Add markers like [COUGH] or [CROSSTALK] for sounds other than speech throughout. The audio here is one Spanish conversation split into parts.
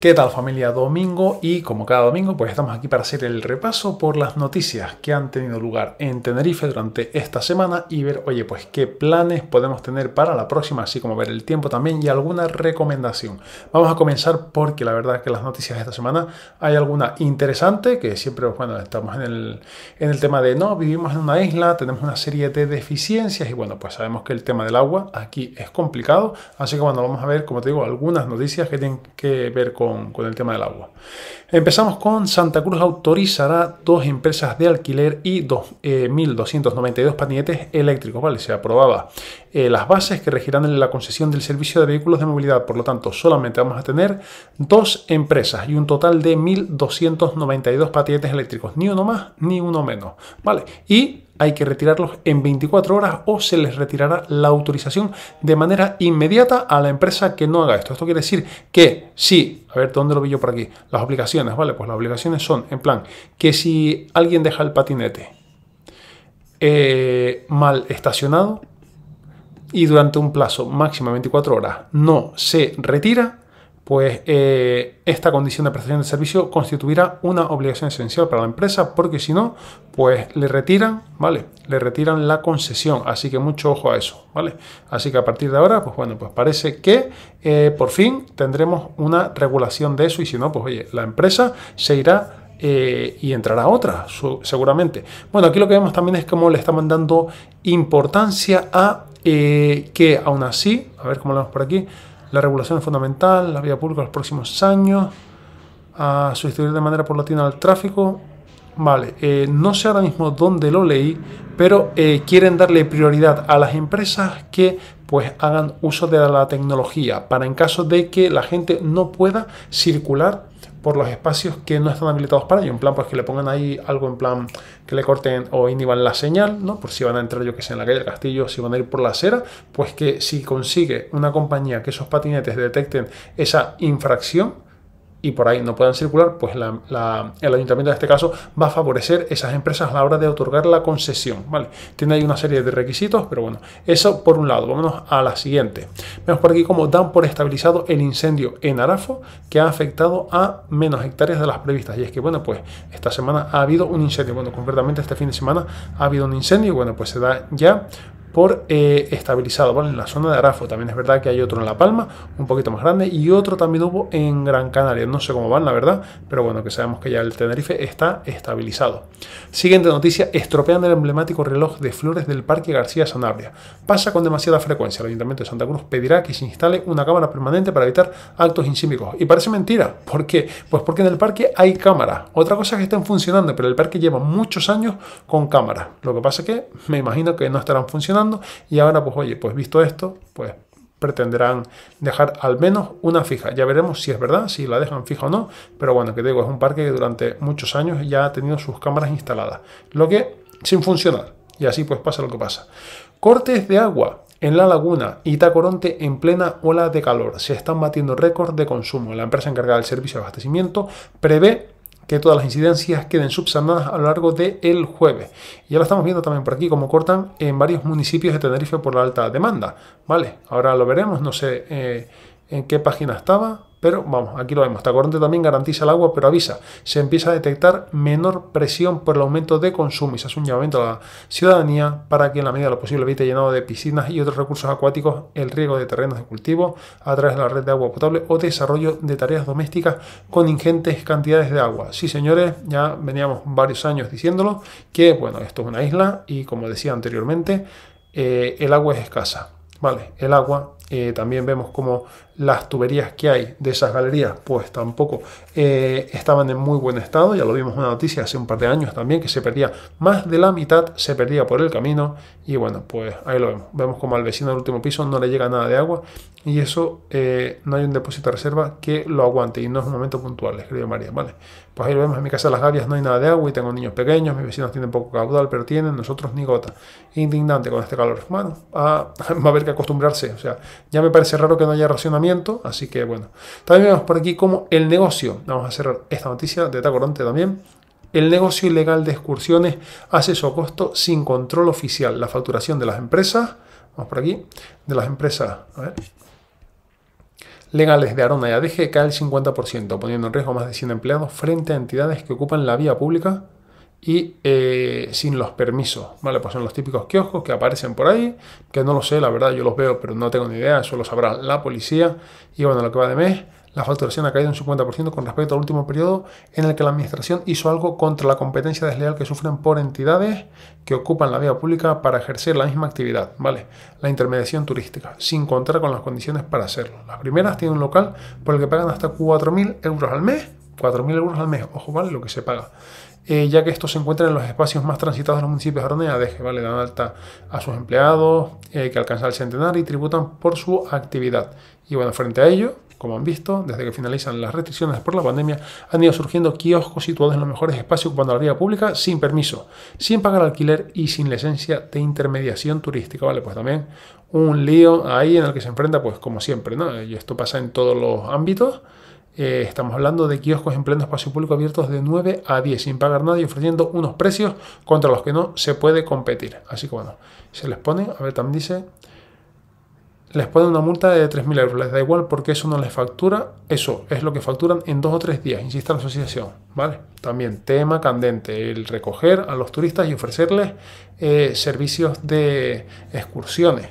¿Qué tal familia? Domingo y como cada domingo pues estamos aquí para hacer el repaso por las noticias que han tenido lugar en Tenerife durante esta semana y ver, oye, pues qué planes podemos tener para la próxima, así como ver el tiempo también y alguna recomendación. Vamos a comenzar porque la verdad es que las noticias de esta semana hay alguna interesante que siempre, bueno, estamos en el, en el tema de no, vivimos en una isla, tenemos una serie de deficiencias y bueno, pues sabemos que el tema del agua aquí es complicado, así que bueno, vamos a ver, como te digo, algunas noticias que tienen que ver con con, el tema del agua. Empezamos con Santa Cruz autorizará dos empresas de alquiler y dos, eh, patinetes eléctricos. Vale, se aprobaba eh, las bases que regirán en la concesión del servicio de vehículos de movilidad. Por lo tanto, solamente vamos a tener dos empresas y un total de 1.292 patinetes eléctricos. Ni uno más, ni uno menos. Vale, y hay que retirarlos en 24 horas o se les retirará la autorización de manera inmediata a la empresa que no haga esto. Esto quiere decir que si, a ver, ¿dónde lo vi yo por aquí? Las obligaciones, ¿vale? Pues las obligaciones son, en plan, que si alguien deja el patinete eh, mal estacionado y durante un plazo máximo de 24 horas no se retira, pues eh, esta condición de prestación de servicio constituirá una obligación esencial para la empresa porque si no, pues le retiran, ¿vale? Le retiran la concesión, así que mucho ojo a eso, ¿vale? Así que a partir de ahora, pues bueno, pues parece que eh, por fin tendremos una regulación de eso y si no, pues oye, la empresa se irá eh, y entrará otra, seguramente. Bueno, aquí lo que vemos también es cómo le estamos dando importancia a que aún así, a ver cómo lo vemos por aquí, la regulación es fundamental, la vía pública los próximos años, a sustituir de manera por latina al tráfico. Vale, eh, no sé ahora mismo dónde lo leí, pero eh, quieren darle prioridad a las empresas que pues hagan uso de la tecnología para en caso de que la gente no pueda circular por los espacios que no están habilitados para ello. En plan, pues que le pongan ahí algo en plan que le corten o inhiban la señal, ¿no? Por si van a entrar, yo que sé, en la calle del castillo, si van a ir por la acera, pues que si consigue una compañía que esos patinetes detecten esa infracción, y por ahí no puedan circular, pues el ayuntamiento en este caso va a favorecer esas empresas a la hora de otorgar la concesión, ¿vale? Tiene ahí una serie de requisitos, pero bueno, eso por un lado. Vámonos a la siguiente. Vemos por aquí cómo dan por estabilizado el incendio en Arafo que ha afectado a menos hectáreas de las previstas. Y es que, bueno, pues esta semana ha habido un incendio, bueno, concretamente este fin de semana ha habido un incendio y bueno, pues se da ya por eh, estabilizado, ¿vale? En la zona de Arafo también es verdad que hay otro en La Palma, un poquito más grande, y otro también hubo en Gran Canaria, no sé cómo van, la verdad, pero bueno, que sabemos que ya el Tenerife está estabilizado. Siguiente noticia, estropean el emblemático reloj de flores del Parque García Sanabria. Pasa con demasiada frecuencia, el Ayuntamiento de Santa Cruz pedirá que se instale una cámara permanente para evitar actos insímicos. Y parece mentira, ¿por qué? Pues porque en el parque hay cámara Otra cosa es que estén funcionando, pero el parque lleva muchos años con cámara Lo que pasa es que me imagino que no estarán funcionando y ahora pues oye, pues visto esto, pues pretenderán dejar al menos una fija. Ya veremos si es verdad, si la dejan fija o no, pero bueno, que digo, es un parque que durante muchos años ya ha tenido sus cámaras instaladas, lo que sin funcionar. Y así pues pasa lo que pasa. Cortes de agua en la laguna y Itacoronte en plena ola de calor. Se están batiendo récords de consumo. La empresa encargada del servicio de abastecimiento prevé que todas las incidencias queden subsanadas a lo largo del jueves. Y ahora estamos viendo también por aquí, como cortan en varios municipios de Tenerife por la alta demanda. Vale, ahora lo veremos, no sé eh, en qué página estaba, pero vamos, aquí lo vemos. Esta corriente también garantiza el agua, pero avisa, se empieza a detectar menor presión por el aumento de consumo y se hace un llamamiento a la ciudadanía para que en la medida de lo posible evite llenado de piscinas y otros recursos acuáticos el riego de terrenos de cultivo a través de la red de agua potable o desarrollo de tareas domésticas con ingentes cantidades de agua. Sí, señores, ya veníamos varios años diciéndolo que, bueno, esto es una isla y como decía anteriormente, eh, el agua es escasa. Vale, el agua eh, también vemos como las tuberías que hay de esas galerías, pues tampoco eh, estaban en muy buen estado. Ya lo vimos en una noticia hace un par de años también, que se perdía más de la mitad, se perdía por el camino. Y bueno, pues ahí lo vemos. Vemos como al vecino del último piso no le llega nada de agua y eso eh, no hay un depósito de reserva que lo aguante y no es un momento puntual, escribió María. Vale, pues ahí lo vemos. En mi casa de las Gavias no hay nada de agua y tengo niños pequeños, mis vecinos tienen poco caudal, pero tienen nosotros ni gota. Indignante con este calor. Bueno, [LAUGHS] va a haber que acostumbrarse, o sea. Ya me parece raro que no haya racionamiento, así que bueno. También vemos por aquí como el negocio, vamos a cerrar esta noticia de Tacoronte también, el negocio ilegal de excursiones hace su costo sin control oficial. La facturación de las empresas, vamos por aquí, de las empresas, legales de Arona y ADG cae el 50%, poniendo en riesgo más de 100 empleados frente a entidades que ocupan la vía pública y eh, sin los permisos, ¿vale? Pues son los típicos kioscos que aparecen por ahí, que no lo sé, la verdad yo los veo, pero no tengo ni idea, eso lo sabrá la policía. Y bueno, lo que va de mes, la facturación ha caído un 50% con respecto al último periodo en el que la administración hizo algo contra la competencia desleal que sufren por entidades que ocupan la vía pública para ejercer la misma actividad, ¿vale? La intermediación turística, sin contar con las condiciones para hacerlo. Las primeras tienen un local por el que pagan hasta 4.000 euros al mes, 4.000 euros al mes, ojo, ¿vale? Lo que se paga. Eh, ya que estos se encuentran en los espacios más transitados de los municipios de Arneades, que vale, dan alta a sus empleados, eh, que alcanzan el centenar y tributan por su actividad. Y bueno, frente a ello, como han visto, desde que finalizan las restricciones por la pandemia, han ido surgiendo kioscos situados en los mejores espacios ocupando la vía pública sin permiso, sin pagar alquiler y sin licencia de intermediación turística. Vale, pues también un lío ahí en el que se enfrenta, pues como siempre, ¿no? Y esto pasa en todos los ámbitos. Eh, estamos hablando de kioscos en pleno espacio público abiertos de 9 a 10 sin pagar nada y ofreciendo unos precios contra los que no se puede competir. Así que bueno, se les pone, a ver, también dice, les pone una multa de 3.000 euros. Les da igual porque eso no les factura, eso es lo que facturan en dos o tres días, insiste la asociación. ¿Vale? También tema candente, el recoger a los turistas y ofrecerles eh, servicios de excursiones.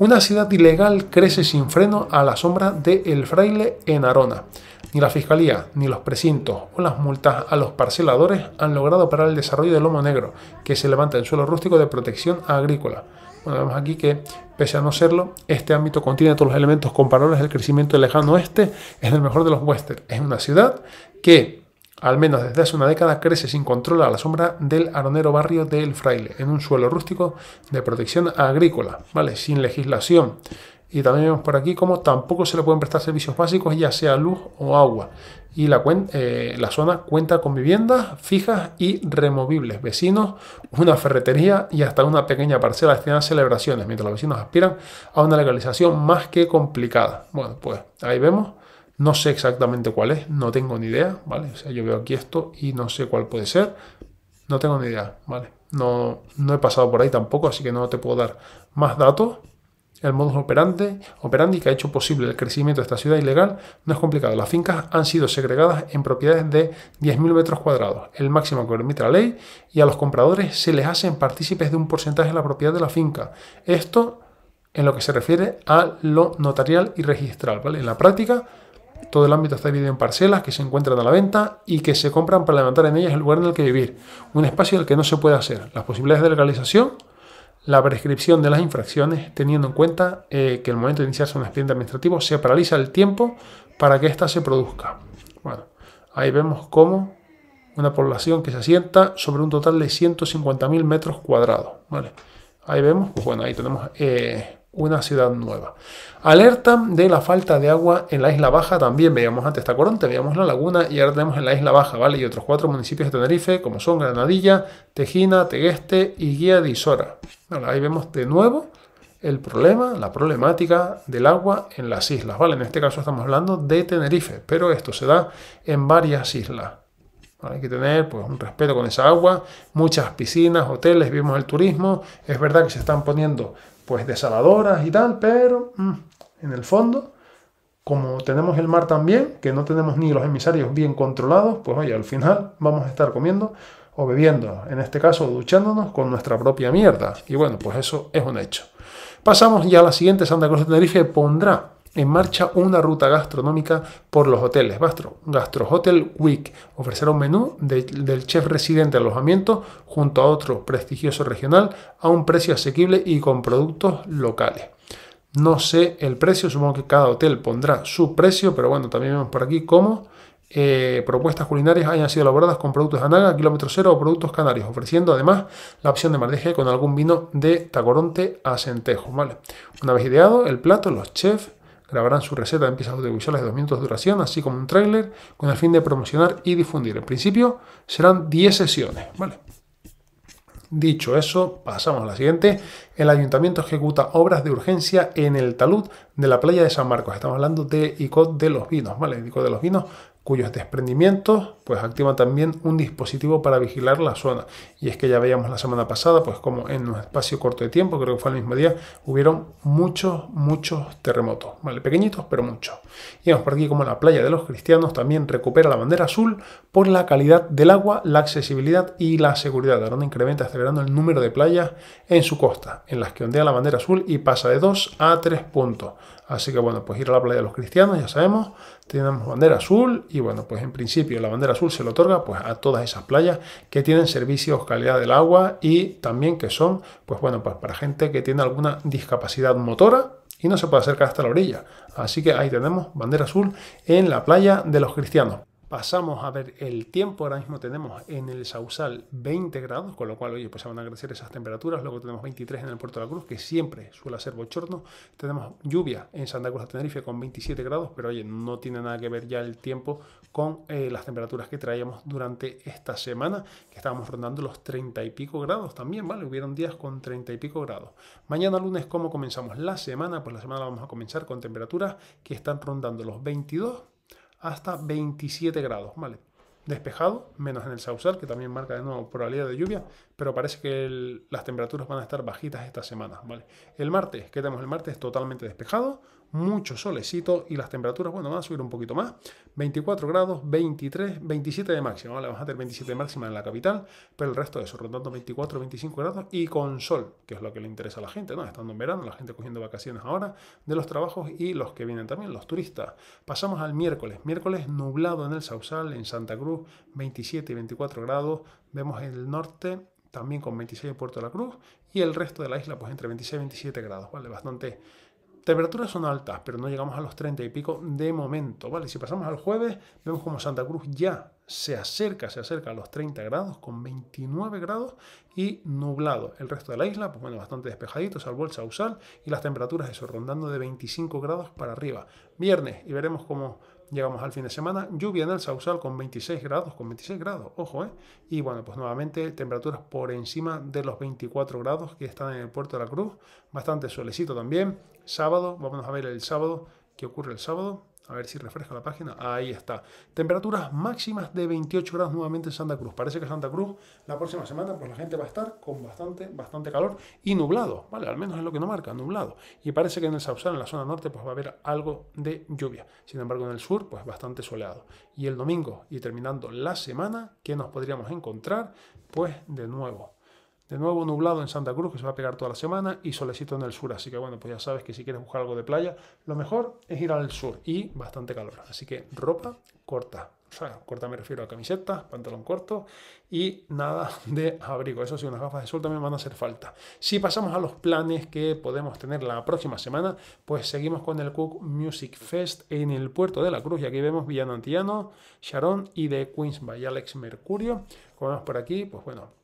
Una ciudad ilegal crece sin freno a la sombra de El Fraile en Arona. Ni la Fiscalía, ni los precintos o las multas a los parceladores han logrado parar el desarrollo del lomo negro, que se levanta en suelo rústico de protección agrícola. Bueno, vemos aquí que, pese a no serlo, este ámbito contiene todos los elementos comparables del crecimiento del lejano oeste, en el mejor de los westerns. Es una ciudad que, al menos desde hace una década, crece sin control a la sombra del aronero barrio del Fraile, en un suelo rústico de protección agrícola, ¿vale? Sin legislación y también vemos por aquí cómo tampoco se le pueden prestar servicios básicos, ya sea luz o agua. Y la, eh, la zona cuenta con viviendas fijas y removibles, vecinos, una ferretería y hasta una pequeña parcela destinada a celebraciones, mientras los vecinos aspiran a una legalización más que complicada. Bueno, pues ahí vemos. No sé exactamente cuál es, no tengo ni idea, ¿vale? sea, yo veo aquí esto y no sé cuál puede ser. No tengo ni idea, ¿vale? No, no he pasado por ahí tampoco, así que no te puedo dar más datos el modus operandi, operandi que ha hecho posible el crecimiento de esta ciudad ilegal no es complicado. Las fincas han sido segregadas en propiedades de 10.000 metros cuadrados, el máximo que permite la ley, y a los compradores se les hacen partícipes de un porcentaje de la propiedad de la finca. Esto en lo que se refiere a lo notarial y registral. ¿vale? En la práctica, todo el ámbito está dividido en parcelas que se encuentran a la venta y que se compran para levantar en ellas el lugar en el que vivir, un espacio en el que no se puede hacer. Las posibilidades de legalización la prescripción de las infracciones, teniendo en cuenta eh, que el momento de iniciarse un expediente administrativo se paraliza el tiempo para que ésta se produzca. Bueno, ahí vemos cómo una población que se asienta sobre un total de 150.000 metros cuadrados. Ahí vemos, pues bueno, ahí tenemos eh, una ciudad nueva. Alerta de la falta de agua en la isla baja también. Veíamos antes corona, veíamos la laguna y ahora tenemos en la isla baja, ¿vale? Y otros cuatro municipios de Tenerife, como son Granadilla, Tejina, Tegueste y Guía de Isora. ahí vemos de nuevo el problema, la problemática del agua en las islas, ¿vale? En este caso estamos hablando de Tenerife, pero esto se da en varias islas. Hay que tener pues, un respeto con esa agua, muchas piscinas, hoteles, vimos el turismo, es verdad que se están poniendo pues desaladoras y tal, pero mm, en el fondo, como tenemos el mar también, que no tenemos ni los emisarios bien controlados, pues oye, al final vamos a estar comiendo o bebiendo, en este caso duchándonos con nuestra propia mierda. Y bueno, pues eso es un hecho. Pasamos ya a la siguiente, Santa Cruz de Tenerife pondrá en marcha una ruta gastronómica por los hoteles. Gastro, Gastro Hotel Week ofrecerá un menú del chef residente de alojamiento junto a otro prestigioso regional a un precio asequible y con productos locales. No sé el precio, supongo que cada hotel pondrá su precio, pero bueno, también vemos por aquí cómo eh, propuestas culinarias hayan sido elaboradas con productos de Anaga, kilómetro cero o productos canarios, ofreciendo además la opción de mardeje con algún vino de Tacoronte a Centejo. ¿vale? Una vez ideado el plato, los chefs grabarán su receta en piezas audiovisuales de 2 minutos de duración, así como un tráiler, con el fin de promocionar y difundir. En principio serán 10 sesiones, ¿vale? Dicho eso, pasamos a la siguiente. El ayuntamiento ejecuta obras de urgencia en el talud de la playa de San Marcos. Estamos hablando de Icod de los Vinos, ¿vale? Icod de los Vinos cuyos desprendimientos pues activan también un dispositivo para vigilar la zona. Y es que ya veíamos la semana pasada, pues como en un espacio corto de tiempo, creo que fue el mismo día, hubieron muchos, muchos terremotos, ¿vale? Pequeñitos, pero muchos. Y vemos por aquí como la playa de los cristianos también recupera la bandera azul por la calidad del agua, la accesibilidad y la seguridad. Darán incrementa incremento acelerando el número de playas en su costa, en las que ondea la bandera azul y pasa de 2 a 3 puntos. Así que bueno, pues ir a la playa de los cristianos, ya sabemos, tenemos bandera azul y bueno, pues en principio la bandera azul se le otorga pues a todas esas playas que tienen servicios, calidad del agua y también que son, pues bueno, pues para gente que tiene alguna discapacidad motora y no se puede acercar hasta la orilla. Así que ahí tenemos bandera azul en la playa de los cristianos. Pasamos a ver el tiempo, ahora mismo tenemos en el Sausal 20 grados, con lo cual, oye, pues se van a agradecer esas temperaturas, luego tenemos 23 en el Puerto de la Cruz, que siempre suele ser bochorno, tenemos lluvia en Santa Cruz de Tenerife con 27 grados, pero oye, no tiene nada que ver ya el tiempo con eh, las temperaturas que traíamos durante esta semana, que estábamos rondando los 30 y pico grados también, ¿vale? Hubieron días con 30 y pico grados. Mañana lunes, ¿cómo comenzamos la semana? Pues la semana la vamos a comenzar con temperaturas que están rondando los 22 hasta 27 grados, ¿vale? Despejado, menos en el Sausal, que también marca de nuevo probabilidad de lluvia, pero parece que las temperaturas van a estar bajitas esta semana, ¿vale? El martes, ¿qué tenemos el martes? Totalmente despejado, mucho solecito y las temperaturas, bueno, van a subir un poquito más, 24 grados, 23, 27 de máxima, Vamos a tener 27 de máxima en la capital, pero el resto de eso, rondando 24, 25 grados y con sol, que es lo que le interesa a la gente, ¿no? Estando en verano, la gente cogiendo vacaciones ahora de los trabajos y los que vienen también, los turistas. Pasamos al miércoles, miércoles nublado en el Sausal, en Santa Cruz, 27 y 24 grados, Vemos el norte también con 26 de Puerto de la Cruz y el resto de la isla pues entre 26 y 27 grados, ¿vale? Bastante... Temperaturas son altas, pero no llegamos a los 30 y pico de momento, ¿vale? Si pasamos al jueves, vemos como Santa Cruz ya se acerca, se acerca a los 30 grados, con 29 grados y nublado. El resto de la isla, pues bueno, bastante despejadito, salvo el Sausal, y las temperaturas, eso, rondando de 25 grados para arriba. Viernes, y veremos cómo Llegamos al fin de semana, lluvia en el Sausal con 26 grados, con 26 grados, ojo, ¿eh? Y bueno, pues nuevamente temperaturas por encima de los 24 grados que están en el puerto de la Cruz, bastante solecito también. Sábado, vamos a ver el sábado, ¿qué ocurre el sábado? A ver si refresca la página. Ahí está. Temperaturas máximas de 28 grados nuevamente en Santa Cruz. Parece que Santa Cruz la próxima semana pues la gente va a estar con bastante, bastante calor y nublado. Vale, al menos es lo que no marca, nublado. Y parece que en el Sausal, en la zona norte, pues va a haber algo de lluvia. Sin embargo, en el sur, pues bastante soleado. Y el domingo, y terminando la semana, ¿qué nos podríamos encontrar? Pues de nuevo de nuevo nublado en Santa Cruz, que se va a pegar toda la semana, y solecito en el sur. Así que bueno, pues ya sabes que si quieres buscar algo de playa, lo mejor es ir al sur y bastante calor. Así que ropa corta. O sea, corta me refiero a camiseta, pantalón corto y nada de abrigo. Eso sí, unas gafas de sol también van a hacer falta. Si pasamos a los planes que podemos tener la próxima semana, pues seguimos con el Cook Music Fest en el Puerto de la Cruz. Y aquí vemos Villano Antiano, Sharon y de Queens by Alex Mercurio. Como por aquí, pues bueno,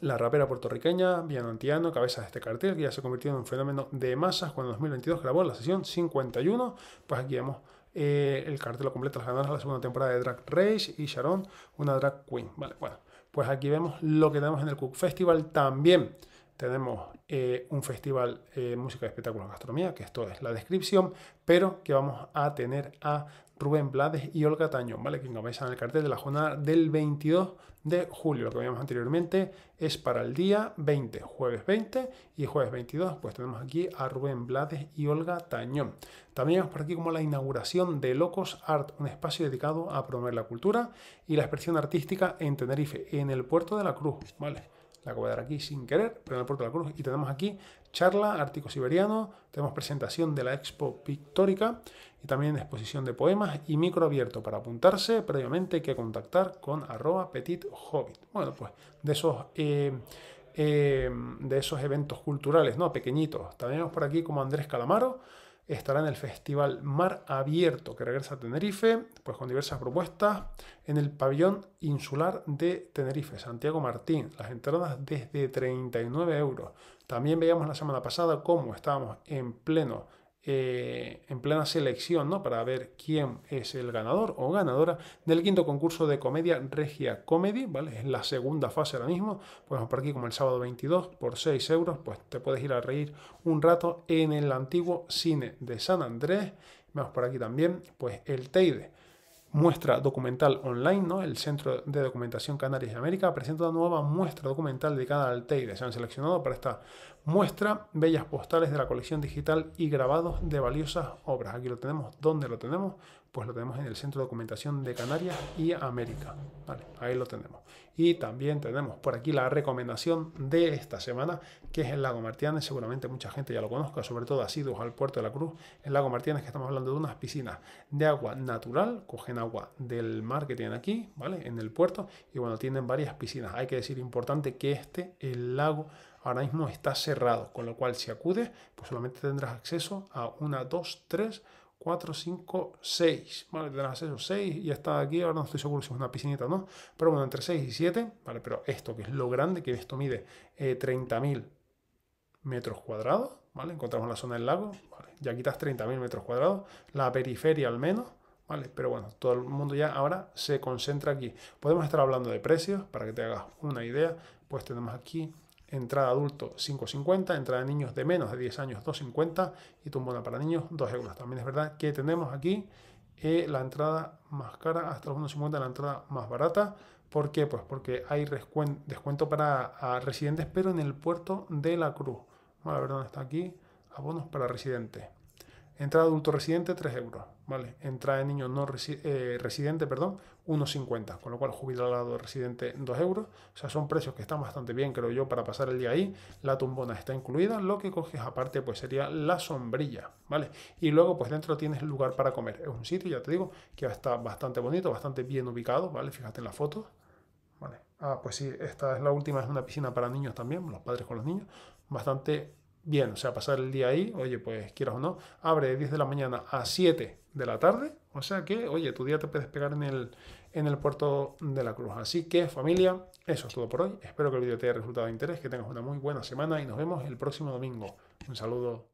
la rapera puertorriqueña Antiano cabeza de este cartel, que ya se convirtió en un fenómeno de masas cuando en 2022 grabó la sesión 51. Pues aquí vemos eh, el cartel completo, las ganadoras de la segunda temporada de Drag Race y Sharon, una drag queen. Vale, bueno, pues aquí vemos lo que tenemos en el Cook Festival también tenemos eh, un festival eh, de música, espectáculos, gastronomía, que esto es la descripción, pero que vamos a tener a Rubén Blades y Olga Tañón, ¿vale? Que en el cartel de la jornada del 22 de julio. Lo que veíamos anteriormente es para el día 20, jueves 20 y jueves 22, pues tenemos aquí a Rubén Blades y Olga Tañón. También vemos por aquí como la inauguración de Locos Art, un espacio dedicado a promover la cultura y la expresión artística en Tenerife, en el puerto de la Cruz, ¿vale? la voy a dar aquí sin querer, pero en el puerto de la cruz. Y tenemos aquí charla, ártico siberiano, tenemos presentación de la expo pictórica y también exposición de poemas y micro abierto. Para apuntarse, previamente hay que contactar con arroba petit hobbit. Bueno, pues de esos... Eh, eh, de esos eventos culturales, ¿no? Pequeñitos. También vemos por aquí como Andrés Calamaro, estará en el Festival Mar Abierto que regresa a Tenerife, pues con diversas propuestas en el pabellón insular de Tenerife, Santiago Martín. Las entradas desde 39 euros. También veíamos la semana pasada cómo estábamos en pleno eh, en plena selección, ¿no? Para ver quién es el ganador o ganadora del quinto concurso de comedia Regia Comedy, ¿vale? Es la segunda fase ahora mismo. Pues por aquí, como el sábado 22, por 6 euros, pues te puedes ir a reír un rato en el antiguo cine de San Andrés. Vamos por aquí también, pues el Teide muestra documental online, ¿no? El Centro de Documentación Canarias de América presenta una nueva muestra documental dedicada al Teide. Se han seleccionado para esta muestra bellas postales de la colección digital y grabados de valiosas obras. Aquí lo tenemos, ¿dónde lo tenemos? pues lo tenemos en el Centro de Documentación de Canarias y América. ahí lo tenemos. Y también tenemos por aquí la recomendación de esta semana, que es el lago Martianes. Seguramente mucha gente ya lo conozca, sobre todo asiduos al puerto de la Cruz. El lago Martianes, que estamos hablando de unas piscinas de agua natural, cogen agua del mar que tienen aquí, ¿vale? En el puerto. Y bueno, tienen varias piscinas. Hay que decir importante que este, el lago ahora mismo está cerrado, con lo cual si acudes, pues solamente tendrás acceso a una, dos, tres 4, 5, 6, ¿vale? Tendrás a 6 y está aquí, ahora no estoy seguro si es una piscinita o no, pero bueno, entre 6 y 7, ¿vale? Pero esto que es lo grande, que esto mide 30.000 eh, metros cuadrados, ¿vale? Encontramos la zona del lago, Ya quitas 30.000 metros cuadrados, la periferia al menos, ¿vale? Pero bueno, todo el mundo ya ahora se concentra aquí. Podemos estar hablando de precios, para que te hagas una idea, pues tenemos aquí entrada adulto 5,50, entrada de niños de menos de 10 años 2,50 y tumbona para niños 2 euros. También es verdad que tenemos aquí eh, la entrada más cara hasta los 1,50, la entrada más barata. ¿Por qué? Pues porque hay descuento para residentes, pero en el puerto de la Cruz. Bueno, a ver está aquí, abonos para residentes. Entrada adulto residente, 3 euros, ¿vale? Entrada de niño no eh, residente, perdón, 1,50, con lo cual jubilado residente, 2 euros. O sea, son precios que están bastante bien, creo yo, para pasar el día ahí. La tumbona está incluida, lo que coges aparte pues sería la sombrilla, ¿vale? Y luego pues dentro tienes el lugar para comer. Es un sitio, ya te digo, que está bastante bonito, bastante bien ubicado, ¿vale? Fíjate en la foto, ¿vale? Ah, pues sí, esta es la última, es una piscina para niños también, los padres con los niños, bastante bien, o sea, pasar el día ahí, oye, pues quieras o no, abre de 10 de la mañana a 7 de la tarde, o sea que, oye, tu día te puedes pegar en el, en el puerto de la Cruz. Así que, familia, eso es todo por hoy. Espero que el vídeo te haya resultado de interés, que tengas una muy buena semana y nos vemos el próximo domingo. Un saludo.